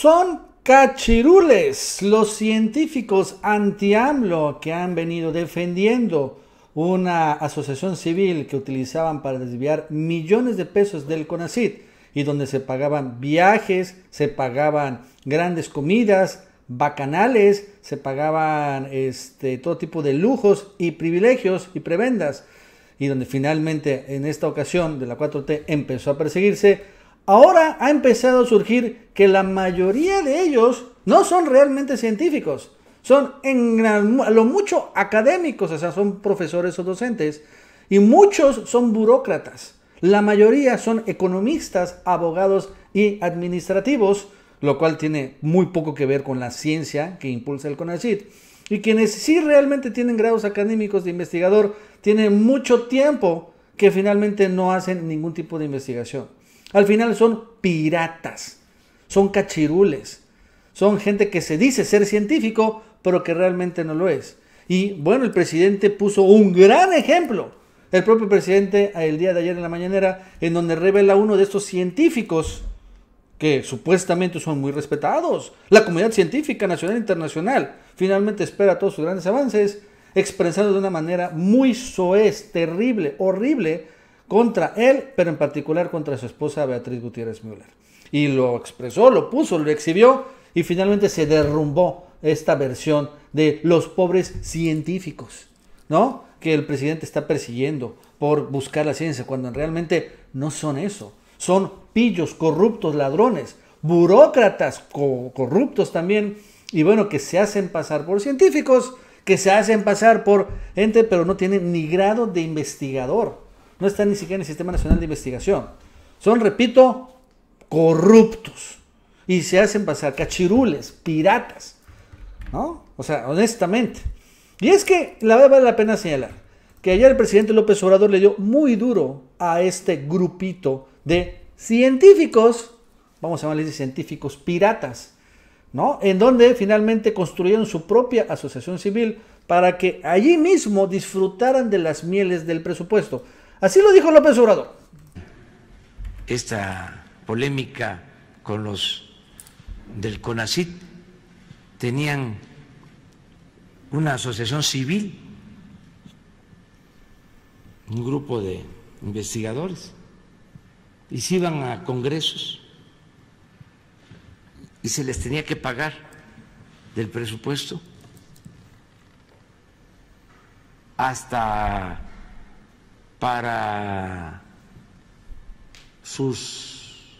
Son cachirules los científicos anti-AMLO que han venido defendiendo una asociación civil que utilizaban para desviar millones de pesos del CONACIT y donde se pagaban viajes, se pagaban grandes comidas, bacanales, se pagaban este, todo tipo de lujos y privilegios y prebendas y donde finalmente en esta ocasión de la 4T empezó a perseguirse Ahora ha empezado a surgir que la mayoría de ellos no son realmente científicos, son en lo mucho académicos, o sea, son profesores o docentes, y muchos son burócratas. La mayoría son economistas, abogados y administrativos, lo cual tiene muy poco que ver con la ciencia que impulsa el CONACYT. Y quienes sí realmente tienen grados académicos de investigador tienen mucho tiempo que finalmente no hacen ningún tipo de investigación. Al final son piratas, son cachirules, son gente que se dice ser científico, pero que realmente no lo es. Y bueno, el presidente puso un gran ejemplo. El propio presidente el día de ayer en la mañanera, en donde revela uno de estos científicos que supuestamente son muy respetados. La comunidad científica nacional e internacional finalmente espera todos sus grandes avances, expresando de una manera muy soez, terrible, horrible, contra él, pero en particular contra su esposa Beatriz Gutiérrez Müller. Y lo expresó, lo puso, lo exhibió y finalmente se derrumbó esta versión de los pobres científicos, ¿no? Que el presidente está persiguiendo por buscar la ciencia, cuando realmente no son eso. Son pillos, corruptos, ladrones, burócratas corruptos también, y bueno, que se hacen pasar por científicos, que se hacen pasar por gente, pero no tienen ni grado de investigador no están ni siquiera en el Sistema Nacional de Investigación. Son, repito, corruptos y se hacen pasar cachirules, piratas, ¿no? O sea, honestamente. Y es que la verdad vale la pena señalar que ayer el presidente López Obrador le dio muy duro a este grupito de científicos, vamos a llamarles científicos piratas, ¿no? En donde finalmente construyeron su propia asociación civil para que allí mismo disfrutaran de las mieles del presupuesto. Así lo dijo López Obrador. Esta polémica con los del CONACIT tenían una asociación civil, un grupo de investigadores, y se iban a congresos y se les tenía que pagar del presupuesto hasta para sus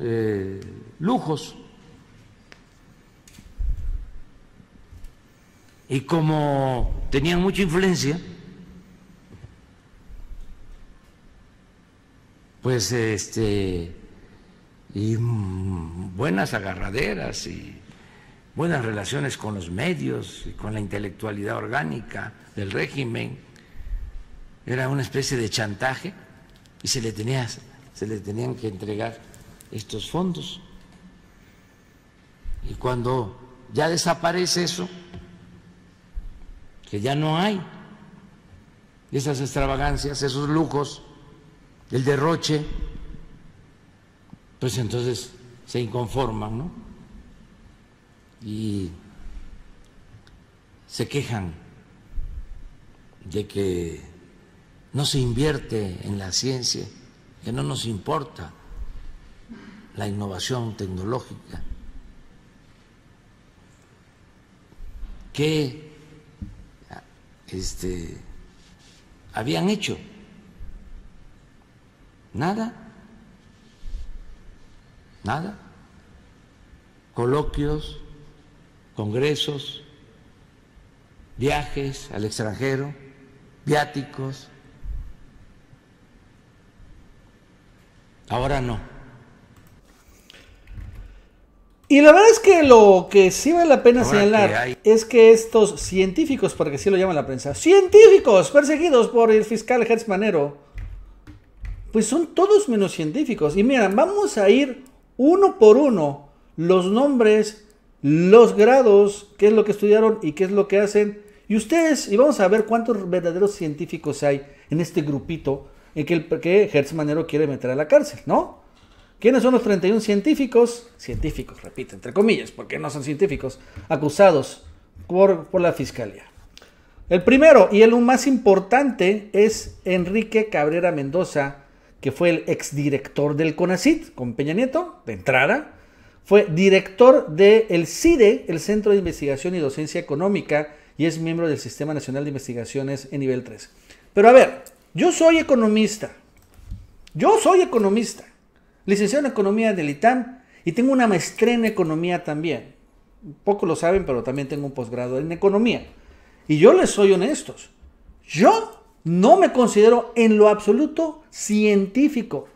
eh, lujos. Y como tenían mucha influencia, pues este y buenas agarraderas y buenas relaciones con los medios y con la intelectualidad orgánica del régimen era una especie de chantaje y se le, se le tenían que entregar estos fondos. Y cuando ya desaparece eso, que ya no hay esas extravagancias, esos lujos, el derroche, pues entonces se inconforman, ¿no? Y se quejan de que no se invierte en la ciencia, que no nos importa la innovación tecnológica, que este, habían hecho nada, nada, coloquios, congresos, viajes al extranjero, viáticos, Ahora no. Y la verdad es que lo que sí vale la pena señalar es que estos científicos, porque sí lo llama la prensa, científicos perseguidos por el fiscal Hertz pues son todos menos científicos. Y miren, vamos a ir uno por uno los nombres, los grados, qué es lo que estudiaron y qué es lo que hacen. Y ustedes, y vamos a ver cuántos verdaderos científicos hay en este grupito y que, el, que Hertz Manero quiere meter a la cárcel, ¿no? ¿Quiénes son los 31 científicos? Científicos, repito, entre comillas, porque no son científicos, acusados por, por la fiscalía. El primero y el más importante es Enrique Cabrera Mendoza, que fue el exdirector del CONACIT, con Peña Nieto, de entrada. Fue director del CIDE, el Centro de Investigación y Docencia Económica, y es miembro del Sistema Nacional de Investigaciones en nivel 3. Pero a ver, yo soy economista. Yo soy economista. Licenciado en Economía del ITAM y tengo una maestría en Economía también. Poco lo saben, pero también tengo un posgrado en Economía. Y yo les soy honestos. Yo no me considero en lo absoluto científico.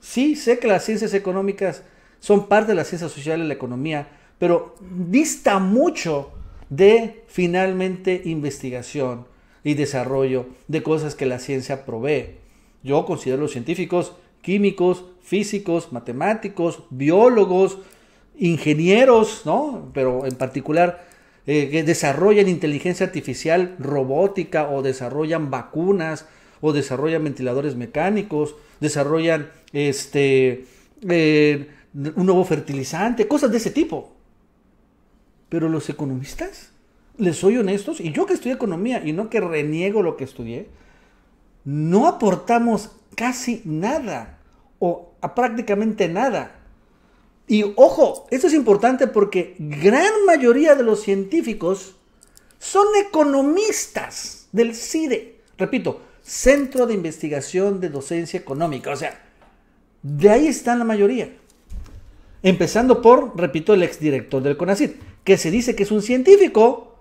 Sí, sé que las ciencias económicas son parte de las ciencias sociales, la economía, pero dista mucho de finalmente investigación, y desarrollo de cosas que la ciencia provee. Yo considero a los científicos químicos, físicos, matemáticos, biólogos, ingenieros, ¿no? Pero en particular eh, que desarrollan inteligencia artificial robótica o desarrollan vacunas o desarrollan ventiladores mecánicos, desarrollan este eh, un nuevo fertilizante, cosas de ese tipo. Pero los economistas les soy honestos, y yo que estudié economía y no que reniego lo que estudié, no aportamos casi nada o prácticamente nada. Y ojo, esto es importante porque gran mayoría de los científicos son economistas del CIDE. Repito, Centro de Investigación de Docencia Económica. O sea, de ahí está la mayoría. Empezando por, repito, el exdirector del CONACID, que se dice que es un científico,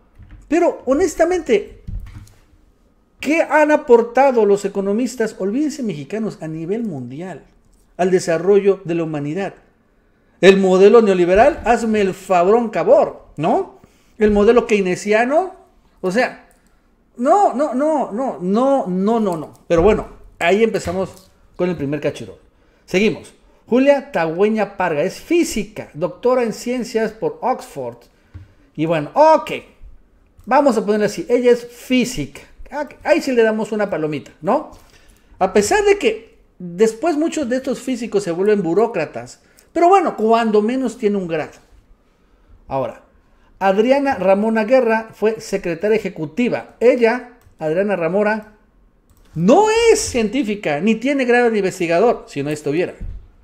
pero honestamente, ¿qué han aportado los economistas, olvídense mexicanos, a nivel mundial al desarrollo de la humanidad? El modelo neoliberal, hazme el fabrón cabor, ¿no? El modelo keynesiano, o sea, no, no, no, no, no, no, no, no. Pero bueno, ahí empezamos con el primer cachorro. Seguimos. Julia Tagüeña Parga es física, doctora en ciencias por Oxford. Y bueno, ok, Vamos a ponerle así, ella es física. Ah, ahí sí le damos una palomita, ¿no? A pesar de que después muchos de estos físicos se vuelven burócratas, pero bueno, cuando menos tiene un grado. Ahora, Adriana Ramona Guerra fue secretaria ejecutiva. Ella, Adriana Ramora, no es científica, ni tiene grado de investigador, si no estuviera.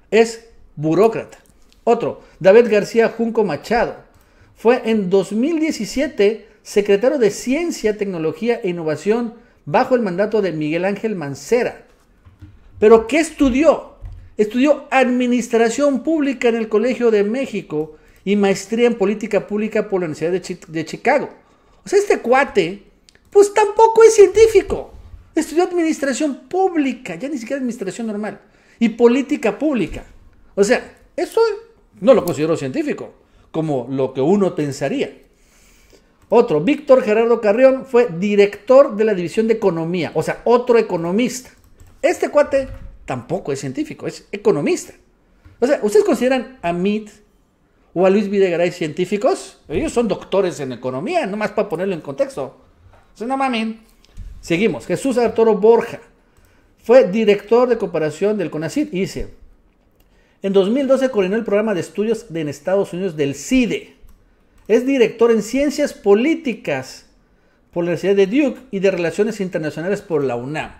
Es burócrata. Otro, David García Junco Machado. Fue en 2017 secretario de Ciencia, Tecnología e Innovación bajo el mandato de Miguel Ángel Mancera. Pero ¿qué estudió? Estudió Administración Pública en el Colegio de México y maestría en Política Pública por la Universidad de, Chicago. O sea, este cuate, pues tampoco es científico. Estudió Administración Pública, ya ni siquiera Administración normal, y Política Pública. O sea, eso no lo considero científico, como lo que uno pensaría. Otro, Víctor Gerardo Carrión fue director de la División de Economía, o sea, otro economista. Este cuate tampoco es científico, es economista. O sea, ¿ustedes consideran a Mit o a Luis Videgaray científicos? Ellos son doctores en economía, nomás para ponerlo en contexto. O sea, no mamen. Seguimos. Jesús Arturo Borja fue director de cooperación del CONACYT y dice, en 2012 coordinó el programa de estudios en Estados Unidos del CIDE. Es director en Ciencias Políticas por la Universidad de Duke y de Relaciones Internacionales por la UNAM.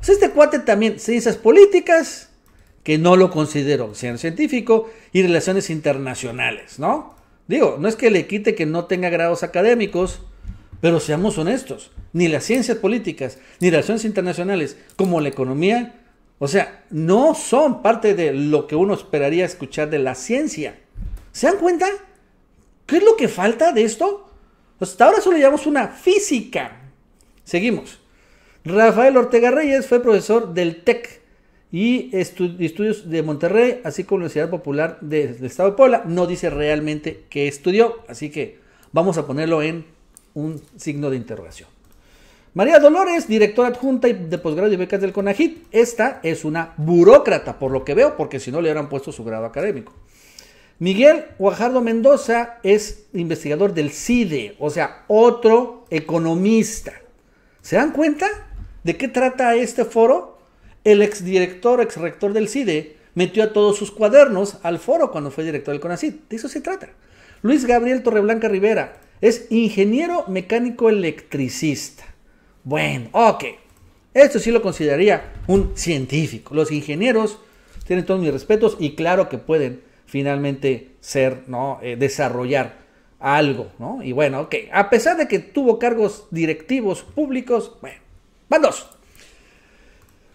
O sea, este cuate también, Ciencias Políticas, que no lo considero sean científico, y Relaciones Internacionales, ¿no? Digo, no es que le quite que no tenga grados académicos, pero seamos honestos, ni las ciencias políticas, ni relaciones internacionales, como la economía, o sea, no son parte de lo que uno esperaría escuchar de la ciencia. ¿Se dan cuenta? ¿Qué es lo que falta de esto? Hasta ahora solo llevamos una física. Seguimos. Rafael Ortega Reyes fue profesor del TEC y estudios de Monterrey, así como la Universidad Popular del Estado de Puebla. No dice realmente qué estudió, así que vamos a ponerlo en un signo de interrogación. María Dolores, directora adjunta de posgrado y becas del Conajit. Esta es una burócrata, por lo que veo, porque si no le hubieran puesto su grado académico. Miguel Guajardo Mendoza es investigador del CIDE, o sea, otro economista. ¿Se dan cuenta de qué trata este foro? El exdirector, exrector del CIDE, metió a todos sus cuadernos al foro cuando fue director del CONACYT. De eso se trata. Luis Gabriel Torreblanca Rivera es ingeniero mecánico electricista. Bueno, ok. Esto sí lo consideraría un científico. Los ingenieros tienen todos mis respetos y claro que pueden finalmente ser, ¿no? Eh, desarrollar algo, ¿no? Y bueno, ok, a pesar de que tuvo cargos directivos públicos, bueno, van dos.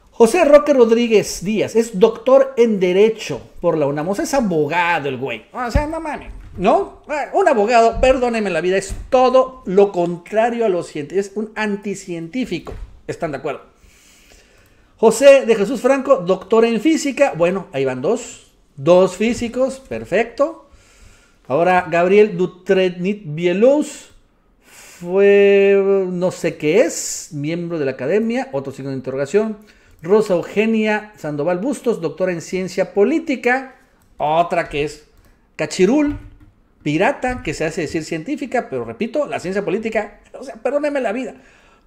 José Roque Rodríguez Díaz es doctor en Derecho por la UNAMOS, es abogado el güey. O sea, no mames. ¿No? Un abogado, perdónenme la vida, es todo lo contrario a los científicos. Es un anticientífico. ¿Están de acuerdo? José de Jesús Franco, doctor en física. Bueno, ahí van dos. Dos físicos, perfecto. Ahora, Gabriel dutrednit Bielus fue, no sé qué es, miembro de la academia, otro signo de interrogación. Rosa Eugenia Sandoval Bustos, doctora en ciencia política, otra que es cachirul, pirata, que se hace decir científica, pero repito, la ciencia política, o sea, perdóneme la vida.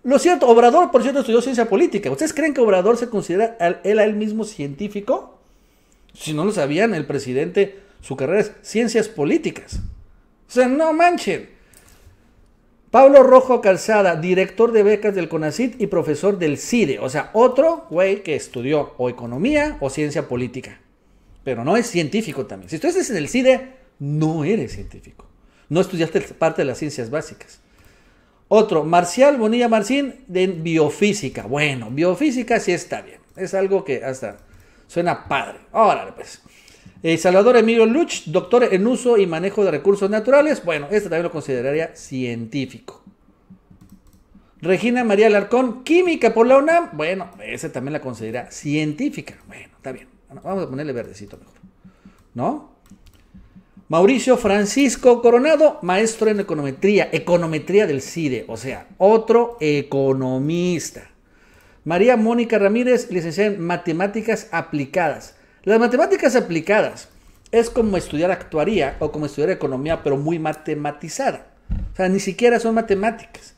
Lo cierto, Obrador, por cierto, estudió ciencia política. ¿Ustedes creen que Obrador se considera él a él mismo científico? Si no lo sabían, el presidente, su carrera es ciencias políticas. O sea, no manchen. Pablo Rojo Calzada, director de becas del CONACIT y profesor del CIDE. O sea, otro güey que estudió o economía o ciencia política. Pero no es científico también. Si tú estás en el CIDE, no eres científico. No estudiaste parte de las ciencias básicas. Otro, Marcial Bonilla Marcín, de biofísica. Bueno, biofísica sí está bien. Es algo que hasta Suena padre. Órale, pues. Eh, Salvador Emilio Luch, doctor en uso y manejo de recursos naturales. Bueno, este también lo consideraría científico. Regina María Alarcón, química por la UNAM. Bueno, ese también la considera científica. Bueno, está bien. Vamos a ponerle verdecito mejor. ¿No? Mauricio Francisco Coronado, maestro en econometría, econometría del CIDE, o sea, otro economista. María Mónica Ramírez, licenciada en Matemáticas Aplicadas. Las matemáticas aplicadas es como estudiar actuaría o como estudiar economía, pero muy matematizada. O sea, ni siquiera son matemáticas.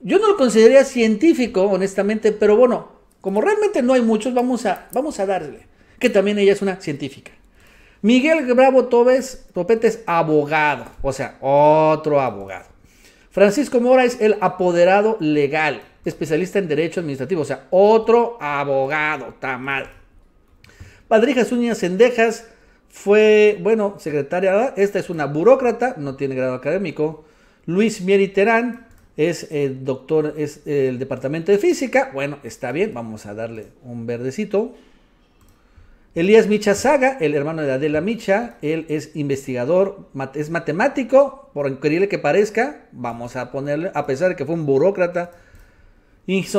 Yo no lo consideraría científico, honestamente, pero bueno, como realmente no hay muchos, vamos a, vamos a darle, que también ella es una científica. Miguel Bravo Tobes, Topete es abogado, o sea, otro abogado. Francisco Mora es el apoderado legal especialista en Derecho Administrativo, o sea, otro abogado, Está mal Padrija Uñas Cendejas fue, bueno, secretaria, esta es una burócrata, no tiene grado académico. Luis Mieri Terán es el doctor, es el departamento de física, bueno, está bien, vamos a darle un verdecito. Elías Micha Saga, el hermano de Adela Micha, él es investigador, es matemático, por increíble que parezca, vamos a ponerle, a pesar de que fue un burócrata,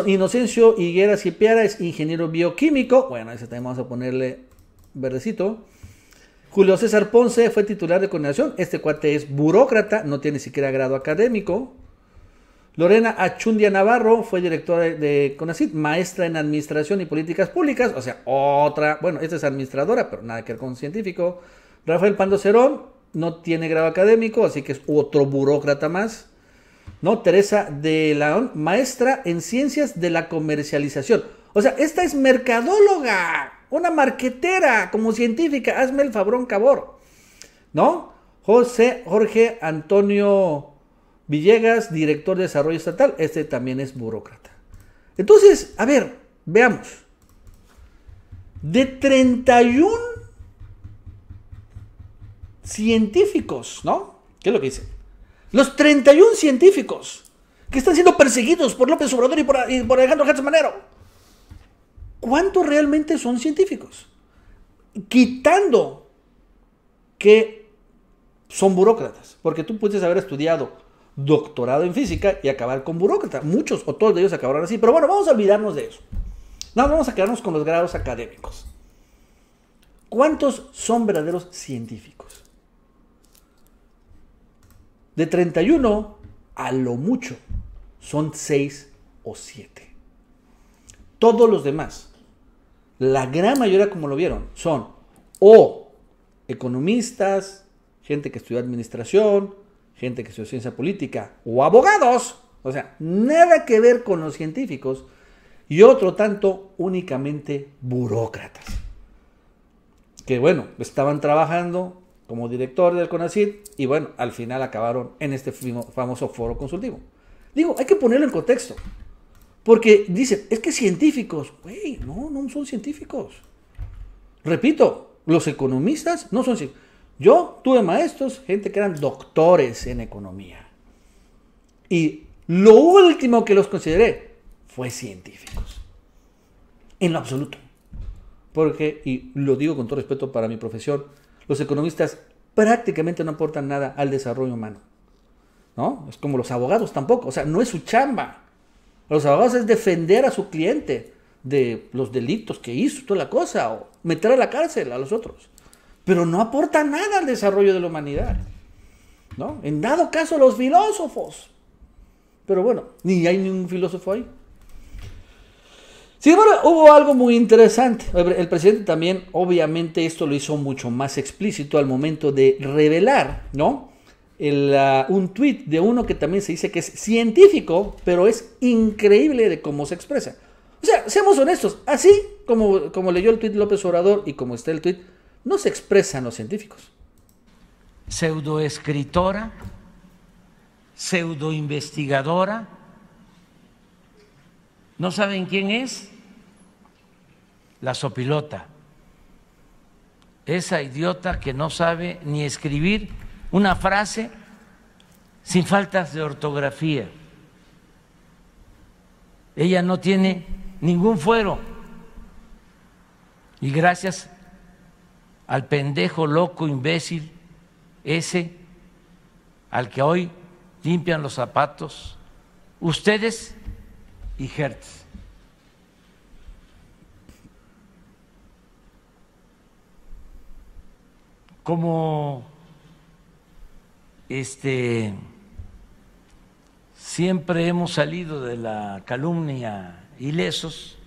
Inocencio Higuera Cipiara es ingeniero bioquímico. Bueno, ese también vamos a ponerle verdecito. Julio César Ponce fue titular de coordinación. Este cuate es burócrata, no tiene siquiera grado académico. Lorena Achundia Navarro fue directora de, CONACID, maestra en administración y políticas públicas, o sea, otra, bueno, esta es administradora, pero nada que ver con científico. Rafael Pando Cerón no tiene grado académico, así que es otro burócrata más. ¿no? Teresa de la, maestra en ciencias de la comercialización. O sea, esta es mercadóloga, una marquetera como científica, hazme el fabrón cabor, ¿no? José Jorge Antonio Villegas, director de desarrollo estatal, este también es burócrata. Entonces, a ver, veamos. De 31 científicos, ¿no? ¿Qué es lo que dice? Los 31 científicos que están siendo perseguidos por López Obrador y por, Alejandro Gertz ¿Cuántos realmente son científicos? Quitando que son burócratas, porque tú puedes haber estudiado doctorado en física y acabar con burócrata. Muchos o todos de ellos acabarán así, pero bueno, vamos a olvidarnos de eso. No, vamos a quedarnos con los grados académicos. ¿Cuántos son verdaderos científicos? De 31 a lo mucho son 6 o 7. Todos los demás, la gran mayoría como lo vieron, son o economistas, gente que estudió administración, gente que estudió ciencia política o abogados, o sea, nada que ver con los científicos y otro tanto únicamente burócratas. Que bueno, estaban trabajando como director del CONACID y bueno, al final acabaron en este famoso foro consultivo. Digo, hay que ponerlo en contexto. Porque dicen, es que científicos, güey, no, no son científicos. Repito, los economistas no son científicos. Yo tuve maestros, gente que eran doctores en economía. Y lo último que los consideré fue científicos. En lo absoluto. Porque, y lo digo con todo respeto para mi profesión, los economistas prácticamente no aportan nada al desarrollo humano. ¿No? Es como los abogados tampoco. O sea, no es su chamba. Los abogados es defender a su cliente de los delitos que hizo, toda la cosa, o meter a la cárcel a los otros. Pero no aporta nada al desarrollo de la humanidad. ¿No? En dado caso, los filósofos. Pero bueno, ni hay ningún filósofo ahí. Sin embargo, hubo algo muy interesante. El presidente también, obviamente, esto lo hizo mucho más explícito al momento de revelar, ¿no? Ah, un tweet de uno que también se dice que es científico, pero es increíble de cómo se expresa. O sea, seamos honestos, así como, como leyó el tweet López Obrador y como está el tweet, no se expresan los científicos. Pseudoescritora, pseudoinvestigadora, ¿no saben quién es? la sopilota, esa idiota que no sabe ni escribir una frase sin faltas de ortografía. Ella no tiene ningún fuero. Y gracias al pendejo loco imbécil ese al que hoy limpian los zapatos ustedes y Hertz. como este siempre hemos salido de la calumnia ilesos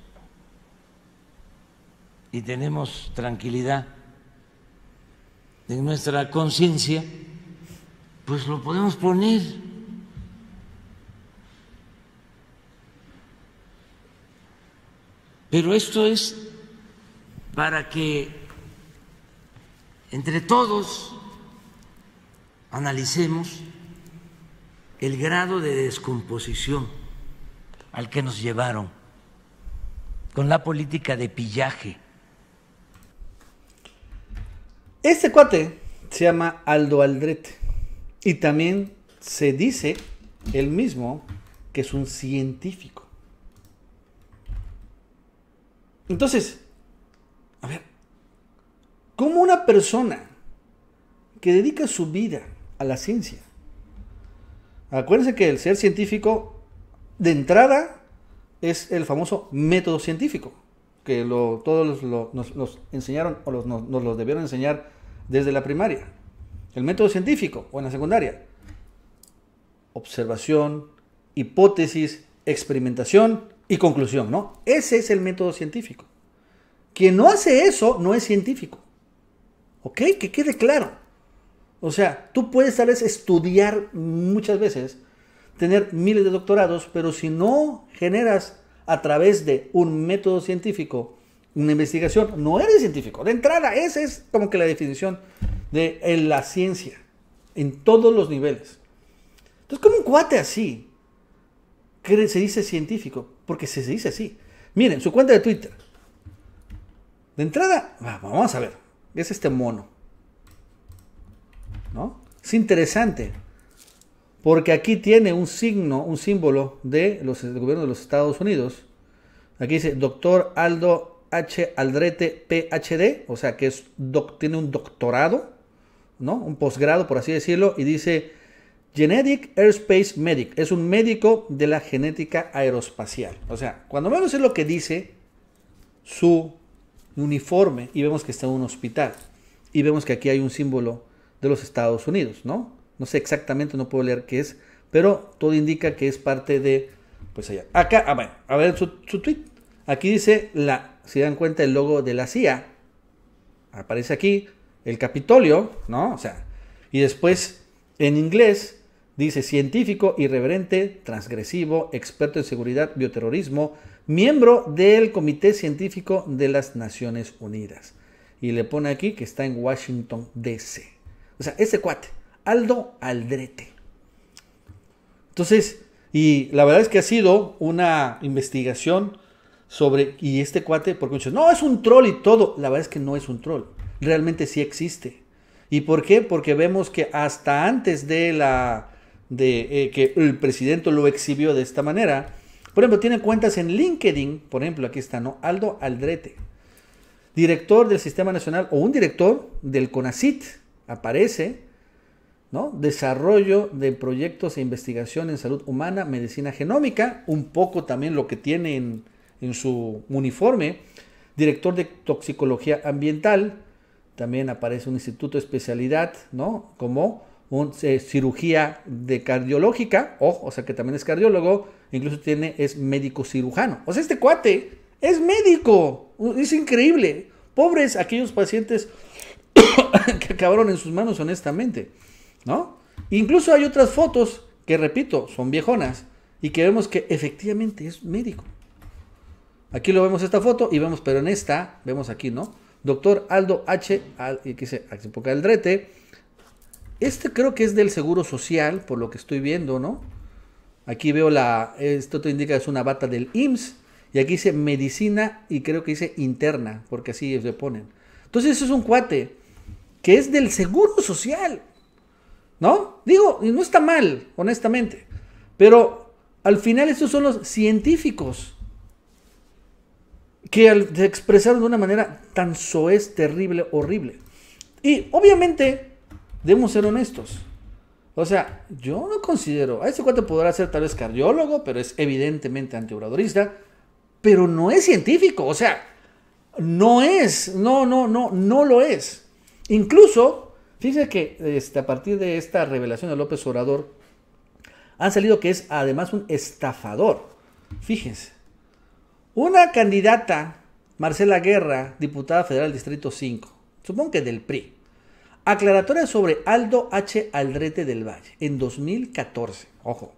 y tenemos tranquilidad en nuestra conciencia, pues lo podemos poner. Pero esto es para que entre todos analicemos el grado de descomposición al que nos llevaron con la política de pillaje. Este cuate se llama Aldo Aldrete y también se dice él mismo que es un científico. Entonces, persona que dedica su vida a la ciencia, acuérdense que el ser científico de entrada es el famoso método científico, que todos nos, enseñaron o nos, nos debieron enseñar desde la primaria. El método científico o en la secundaria. Observación, hipótesis, experimentación y conclusión, ¿no? Ese es el método científico. Quien no hace eso no es científico. ¿Ok? Que quede claro. O sea, tú puedes tal vez estudiar muchas veces, tener miles de doctorados, pero si no generas a través de un método científico una investigación, no eres científico. De entrada, esa es como que la definición de eh, la ciencia en todos los niveles. Entonces, como un cuate así, que se dice científico, porque se dice así. Miren, su cuenta de Twitter. De entrada, vamos a ver es este mono. ¿No? Es interesante. Porque aquí tiene un signo, un símbolo de los, del gobierno de los Estados Unidos. Aquí dice doctor Aldo H. Aldrete PhD, o sea que tiene un doctorado, ¿no? Un posgrado, por así decirlo, y dice Genetic Airspace Medic, es un médico de la genética aeroespacial. O sea, cuando menos es lo que dice su uniforme y vemos que está en un hospital. Y vemos que aquí hay un símbolo de los Estados Unidos, ¿no? No sé exactamente, no puedo leer qué es, pero todo indica que es parte de, pues allá. Acá, a ah, ver, a ver su, su tweet. Aquí dice, la, si dan cuenta, el logo de la CIA. Aparece aquí el Capitolio, ¿no? O sea, y después en inglés dice científico, irreverente, transgresivo, experto en seguridad, bioterrorismo, miembro del Comité Científico de las Naciones Unidas. Y le pone aquí que está en Washington, D.C. O sea, ese cuate, Aldo Aldrete. Entonces, y la verdad es que ha sido una investigación sobre, y este cuate, porque dice, no, es un troll y todo. La verdad es que no es un troll. Realmente sí existe. ¿Y por qué? Porque vemos que hasta antes de la de eh, que el presidente lo exhibió de esta manera, por ejemplo, tienen cuentas en LinkedIn, por ejemplo, aquí está, ¿no? Aldo Aldrete, director del Sistema Nacional o un director del CONACIT, aparece, ¿no? Desarrollo de proyectos e investigación en salud humana, medicina genómica, un poco también lo que tiene en, su uniforme, director de toxicología ambiental, también aparece un instituto de especialidad, ¿no? Como un, eh, cirugía de cardiológica, ojo, o sea que también es cardiólogo, incluso tiene, es médico cirujano. O sea, este cuate es médico, es increíble. Pobres aquellos pacientes que acabaron en sus manos, honestamente, ¿no? Incluso hay otras fotos que, repito, son viejonas y que vemos que efectivamente es médico. Aquí lo vemos esta foto y vemos, pero en esta, vemos aquí, ¿no? Doctor Aldo H. Al, aquí eh, se el Drete. Este creo que es del Seguro Social, por lo que estoy viendo, ¿no? Aquí veo la, esto te indica es una bata del IMSS y aquí dice medicina y creo que dice interna, porque así se ponen. Entonces eso es un cuate que es del Seguro Social, ¿no? Digo, no está mal, honestamente, pero al final estos son los científicos que se expresaron de una manera tan soez, terrible, horrible. Y obviamente, debemos ser honestos. O sea, yo no considero, a este cuate podrá ser tal vez cardiólogo, pero es evidentemente antiobradorista, pero no es científico, o sea, no es, no, no, no, no lo es. Incluso, fíjense que este, a partir de esta revelación de López Obrador, han salido que es además un estafador. Fíjense, una candidata, Marcela Guerra, diputada federal Distrito 5, supongo que del PRI, Aclaratoria sobre Aldo H. Aldrete del Valle en 2014. Ojo.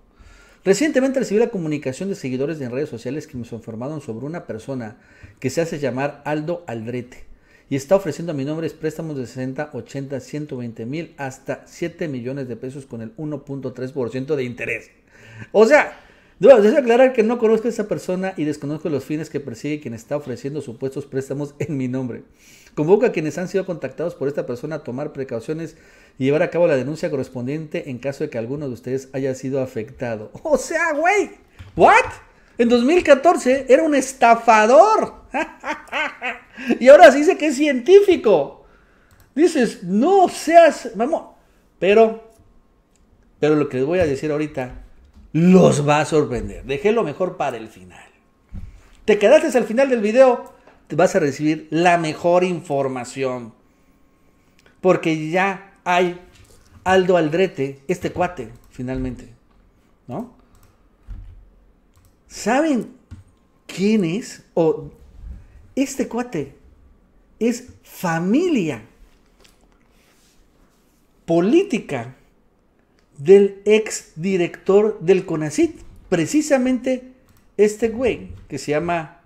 Recientemente recibí la comunicación de seguidores en redes sociales que me informaron sobre una persona que se hace llamar Aldo Aldrete y está ofreciendo a mi nombre préstamos de 60, 80, 120 mil hasta 7 millones de pesos con el 1.3% de interés. O sea, Debo aclarar que no conozco a esa persona y desconozco los fines que persigue quien está ofreciendo supuestos préstamos en mi nombre. convoco a quienes han sido contactados por esta persona a tomar precauciones y llevar a cabo la denuncia correspondiente en caso de que alguno de ustedes haya sido afectado. O sea, güey, ¿what? En 2014 era un estafador. y ahora se dice que es científico. Dices, no seas, vamos. Pero, pero lo que les voy a decir ahorita los va a sorprender. Dejé lo mejor para el final. Te quedaste hasta el final del video, te vas a recibir la mejor información. Porque ya hay Aldo Aldrete, este cuate, finalmente. ¿No? ¿Saben quién es? O este cuate es familia política del ex director del CONACIT. Precisamente este güey que se llama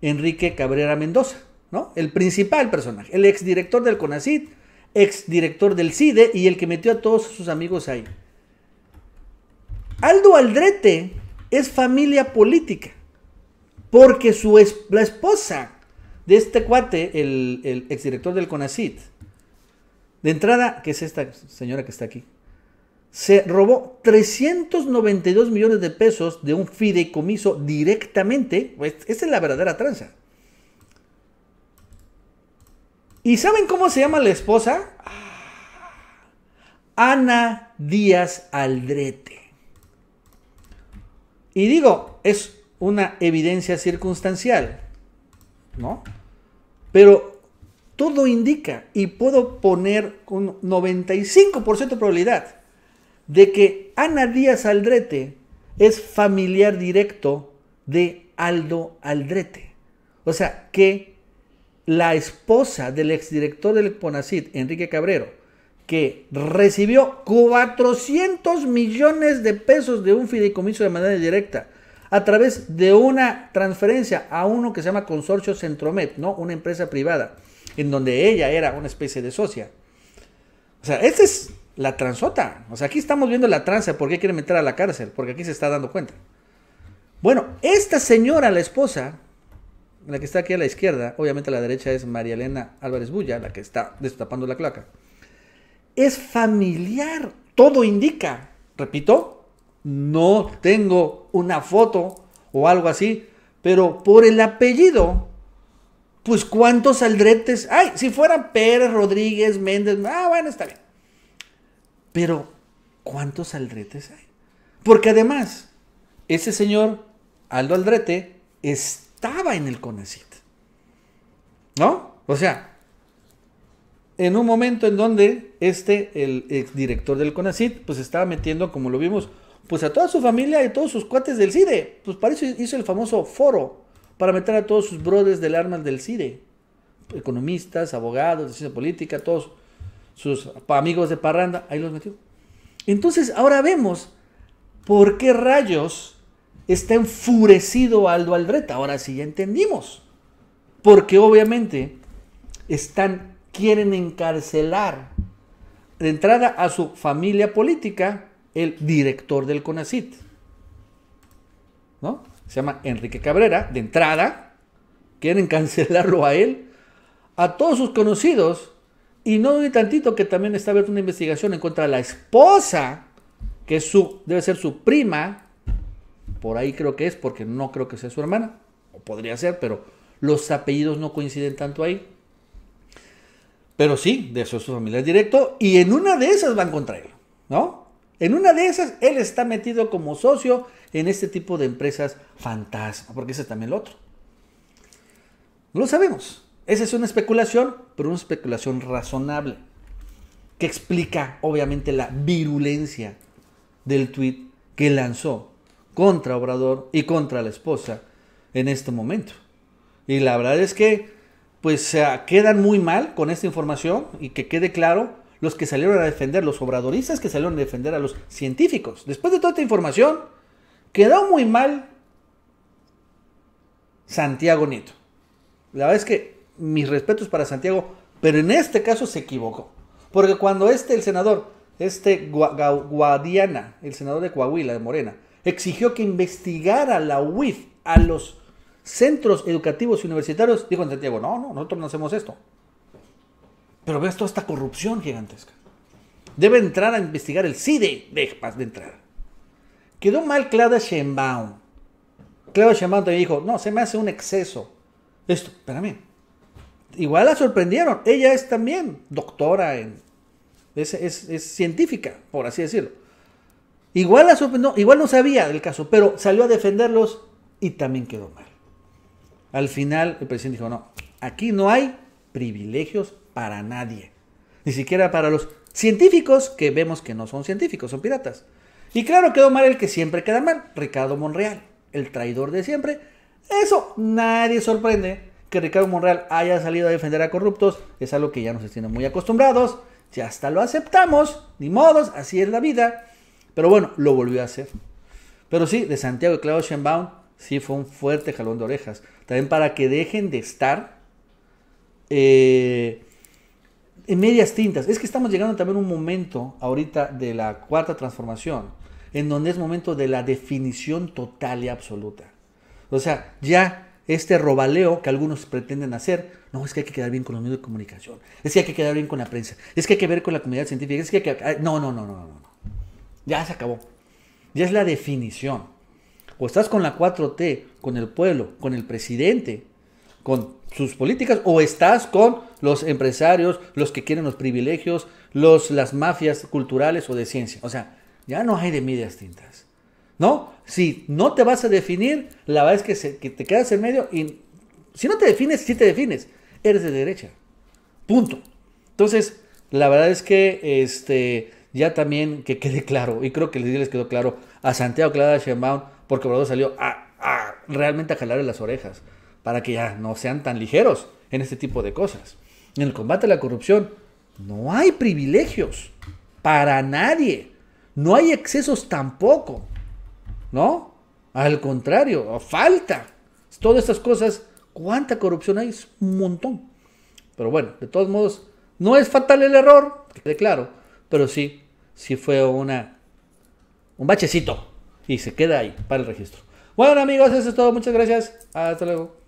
Enrique Cabrera Mendoza, ¿no? El principal personaje, el ex director del CONACIT, ex director del CIDE y el que metió a todos sus amigos ahí. Aldo Aldrete es familia política porque su la esposa de este cuate, el, el director del CONACIT, de entrada, que es esta señora que está aquí, se robó 392 millones de pesos de un fideicomiso directamente. Pues es la verdadera tranza. ¿Y saben cómo se llama la esposa? Ah, Ana Díaz Aldrete. Y digo, es una evidencia circunstancial, ¿no? Pero todo indica, y puedo poner un 95% de probabilidad, de que Ana Díaz Aldrete es familiar directo de Aldo Aldrete. O sea, que la esposa del exdirector del Conacit, Enrique Cabrero, que recibió 400 millones de pesos de un fideicomiso de manera directa a través de una transferencia a uno que se llama Consorcio Centromet, ¿no? una empresa privada, en donde ella era una especie de socia. O sea, este es la transota. O sea, aquí estamos viendo la tranza, ¿por qué quiere meter a la cárcel? Porque aquí se está dando cuenta. Bueno, esta señora, la esposa, la que está aquí a la izquierda, obviamente a la derecha es María Elena Álvarez Bulla, la que está destapando la claca, es familiar, todo indica, repito, no tengo una foto o algo así, pero por el apellido, pues cuántos aldretes hay, si fueran Pérez, Rodríguez, Méndez, ah, bueno, está bien. Pero, ¿cuántos aldretes hay? Porque además, ese señor, Aldo Aldrete, estaba en el CONACIT. ¿No? O sea, en un momento en donde este, el exdirector del CONACIT, pues estaba metiendo, como lo vimos, pues a toda su familia y todos sus cuates del CIDE. Pues para eso hizo el famoso foro, para meter a todos sus brodes del arma del CIDE. Economistas, abogados, de ciencia política, todos sus amigos de parranda, ahí los metió. Entonces, ahora vemos por qué rayos está enfurecido Aldo Aldreta. Ahora sí ya entendimos. Porque obviamente están, quieren encarcelar de entrada a su familia política el director del CONACIT. ¿No? Se llama Enrique Cabrera. De entrada, quieren cancelarlo a él, a todos sus conocidos y no ni tantito que también está abierta una investigación en contra de la esposa, que su, debe ser su prima. Por ahí creo que es, porque no creo que sea su hermana. O podría ser, pero los apellidos no coinciden tanto ahí. Pero sí, de eso es su familia directo. Y en una de esas van contra él, ¿no? En una de esas, él está metido como socio en este tipo de empresas fantasma, porque ese es también el otro. No lo sabemos. Esa es una especulación, pero una especulación razonable, que explica obviamente la virulencia del tweet que lanzó contra Obrador y contra la esposa en este momento. Y la verdad es que pues quedan muy mal con esta información y que quede claro los que salieron a defender, los obradoristas que salieron a defender a los científicos. Después de toda esta información, quedó muy mal Santiago Nieto. La verdad es que mis respetos para Santiago, pero en este caso se equivocó. Porque cuando este, el senador, este Guadiana, el senador de Coahuila, de Morena, exigió que investigara la UIF a los centros educativos y universitarios, dijo en Santiago, no, no, nosotros no hacemos esto. Pero veas toda esta corrupción gigantesca. Debe entrar a investigar el CIDE, de de entrar. Quedó mal Claudia Sheinbaum. Claudia Sheinbaum también dijo, no, se me hace un exceso. Esto, espérame, igual la sorprendieron. Ella es también doctora en. Es, científica, por así decirlo. Igual, no, igual no sabía del caso, pero salió a defenderlos y también quedó mal. Al final, el presidente dijo: No, aquí no hay privilegios para nadie. Ni siquiera para los científicos que vemos que no son científicos, son piratas. Y claro, quedó mal el que siempre queda mal, Ricardo Monreal, el traidor de siempre. Eso nadie sorprende que Ricardo Monreal haya salido a defender a corruptos es algo que ya nos tiene muy acostumbrados, ya hasta lo aceptamos, ni modos, así es la vida. Pero bueno, lo volvió a hacer. Pero sí, de Santiago y Claudio Sheinbaum sí fue un fuerte jalón de orejas. También para que dejen de estar eh, en medias tintas. Es que estamos llegando también a un momento ahorita de la cuarta transformación, en donde es momento de la definición total y absoluta. O sea, ya este robaleo que algunos pretenden hacer. No, es que hay que quedar bien con los medios de comunicación, es que hay que quedar bien con la prensa, es que hay que ver con la comunidad científica, es que hay que... No, no, no, no, no. Ya se acabó. Ya es la definición. O estás con la 4T, con el pueblo, con el presidente, con sus políticas, o estás con los empresarios, los que quieren los privilegios, los, las mafias culturales o de ciencia. O sea, ya no hay de medias tintas. ¿no? Si no te vas a definir, la verdad es que, te quedas en medio y si no te defines, si te defines, eres de derecha. Punto. Entonces, la verdad es que este, ya también que quede claro, y creo que les quedó claro a Santiago Clara Sheinbaum, porque Obrador salió a, a, realmente a jalarle las orejas, para que ya no sean tan ligeros en este tipo de cosas. En el combate a la corrupción no hay privilegios para nadie, no hay excesos tampoco. ¿no? Al contrario, falta. Todas estas cosas, ¿cuánta corrupción hay? Es un montón. Pero bueno, de todos modos, no es fatal el error, que quede claro, pero sí, sí fue una, un bachecito y se queda ahí para el registro. Bueno amigos, eso es todo, muchas gracias, hasta luego.